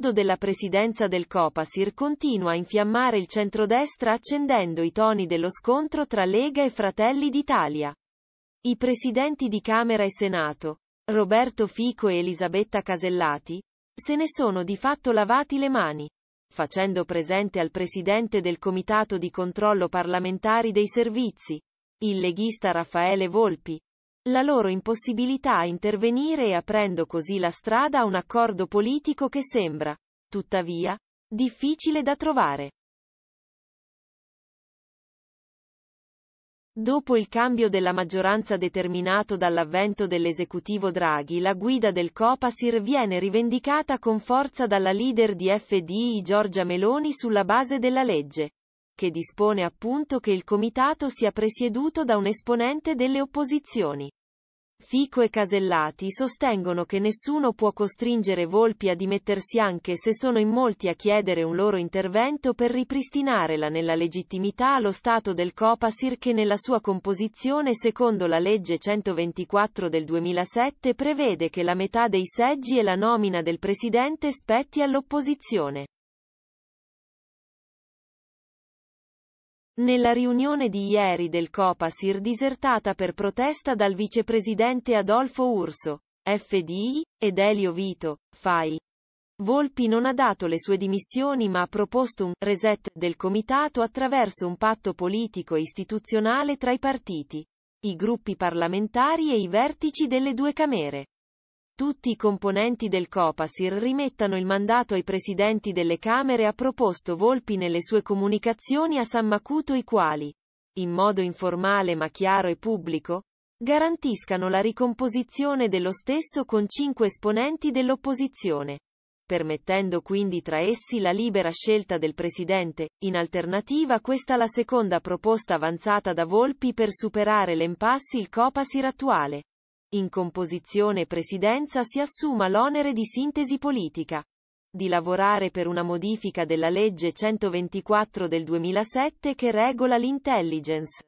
modo della presidenza del Copasir continua a infiammare il centrodestra accendendo i toni dello scontro tra Lega e Fratelli d'Italia. I presidenti di Camera e Senato, Roberto Fico e Elisabetta Casellati, se ne sono di fatto lavati le mani, facendo presente al presidente del Comitato di controllo parlamentari dei servizi, il leghista Raffaele Volpi, la loro impossibilità a intervenire e aprendo così la strada a un accordo politico che sembra, tuttavia, difficile da trovare. Dopo il cambio della maggioranza determinato dall'avvento dell'esecutivo Draghi, la guida del Copasir viene rivendicata con forza dalla leader di FDI Giorgia Meloni sulla base della legge, che dispone appunto che il comitato sia presieduto da un esponente delle opposizioni. Fico e Casellati sostengono che nessuno può costringere Volpi a dimettersi anche se sono in molti a chiedere un loro intervento per ripristinare nella legittimità allo stato del Copasir che nella sua composizione secondo la legge 124 del 2007 prevede che la metà dei seggi e la nomina del presidente spetti all'opposizione. Nella riunione di ieri del Copasir disertata per protesta dal vicepresidente Adolfo Urso, FDI, ed Elio Vito, FAI, Volpi non ha dato le sue dimissioni ma ha proposto un reset del comitato attraverso un patto politico e istituzionale tra i partiti, i gruppi parlamentari e i vertici delle due Camere tutti i componenti del Copasir rimettano il mandato ai presidenti delle Camere ha proposto Volpi nelle sue comunicazioni a San Macuto i quali, in modo informale ma chiaro e pubblico, garantiscano la ricomposizione dello stesso con cinque esponenti dell'opposizione, permettendo quindi tra essi la libera scelta del Presidente, in alternativa questa la seconda proposta avanzata da Volpi per superare l'impassi il Copasir attuale in composizione presidenza si assuma l'onere di sintesi politica, di lavorare per una modifica della legge 124 del 2007 che regola l'intelligence,